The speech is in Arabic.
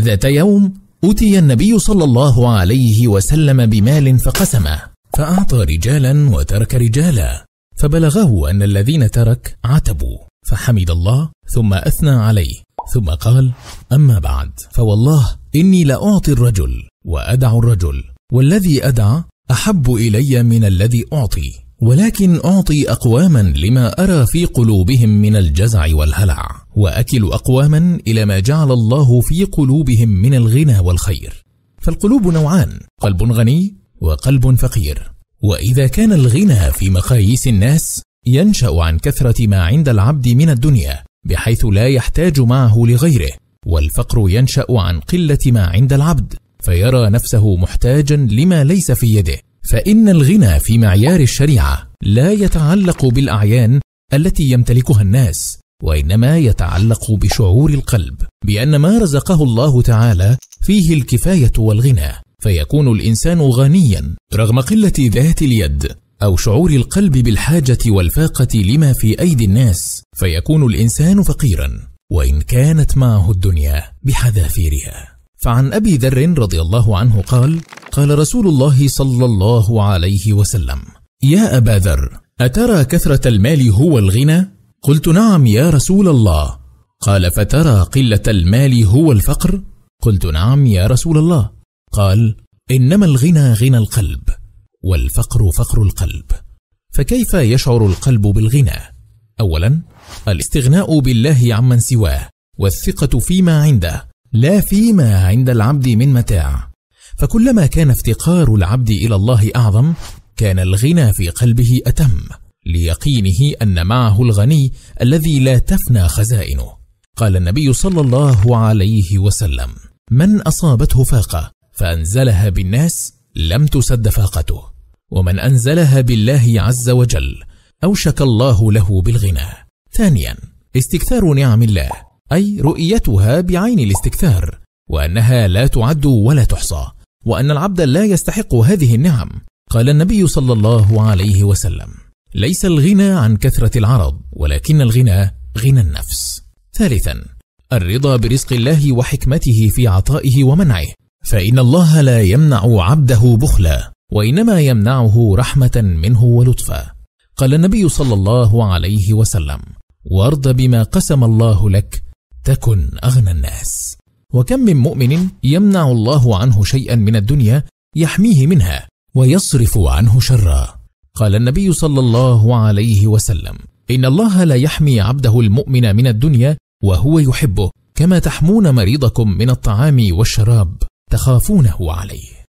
ذات يوم أتي النبي صلى الله عليه وسلم بمال فقسمه فأعطى رجالا وترك رجالا فبلغه أن الذين ترك عتبوا فحمد الله ثم أثنى عليه ثم قال أما بعد فوالله إني لأعطي الرجل وأدع الرجل والذي أدع أحب إلي من الذي أعطي ولكن أعطي أقواما لما أرى في قلوبهم من الجزع والهلع وأكل أقواما إلى ما جعل الله في قلوبهم من الغنى والخير فالقلوب نوعان قلب غني وقلب فقير وإذا كان الغنى في مقاييس الناس ينشأ عن كثرة ما عند العبد من الدنيا بحيث لا يحتاج معه لغيره والفقر ينشأ عن قلة ما عند العبد فيرى نفسه محتاجا لما ليس في يده فإن الغنى في معيار الشريعة لا يتعلق بالأعيان التي يمتلكها الناس وإنما يتعلق بشعور القلب بأن ما رزقه الله تعالى فيه الكفاية والغنى فيكون الإنسان غنيا رغم قلة ذات اليد أو شعور القلب بالحاجة والفاقة لما في أيدي الناس فيكون الإنسان فقيرا وإن كانت معه الدنيا بحذافيرها فعن أبي ذر رضي الله عنه قال قال رسول الله صلى الله عليه وسلم يا أبا ذر أترى كثرة المال هو الغنى؟ قلت نعم يا رسول الله قال فترى قلة المال هو الفقر؟ قلت نعم يا رسول الله قال إنما الغنى غنى القلب والفقر فقر القلب فكيف يشعر القلب بالغنى؟ أولا الاستغناء بالله عمن سواه والثقة فيما عنده لا فيما عند العبد من متاع فكلما كان افتقار العبد إلى الله أعظم كان الغنى في قلبه أتم ليقينه أن معه الغني الذي لا تفنى خزائنه قال النبي صلى الله عليه وسلم من أصابته فاقة فأنزلها بالناس لم تسد فاقته ومن أنزلها بالله عز وجل أوشك الله له بالغنى ثانيا استكثار نعم الله أي رؤيتها بعين الاستكثار وأنها لا تعد ولا تحصى وأن العبد لا يستحق هذه النعم قال النبي صلى الله عليه وسلم ليس الغنى عن كثرة العرض ولكن الغنى غنى النفس ثالثا الرضا برزق الله وحكمته في عطائه ومنعه فإن الله لا يمنع عبده بخلا وإنما يمنعه رحمة منه ولطفا قال النبي صلى الله عليه وسلم وارض بما قسم الله لك تكن أغنى الناس وكم من مؤمن يمنع الله عنه شيئا من الدنيا يحميه منها ويصرف عنه شرا قال النبي صلى الله عليه وسلم إن الله لا يحمي عبده المؤمن من الدنيا وهو يحبه كما تحمون مريضكم من الطعام والشراب تخافونه عليه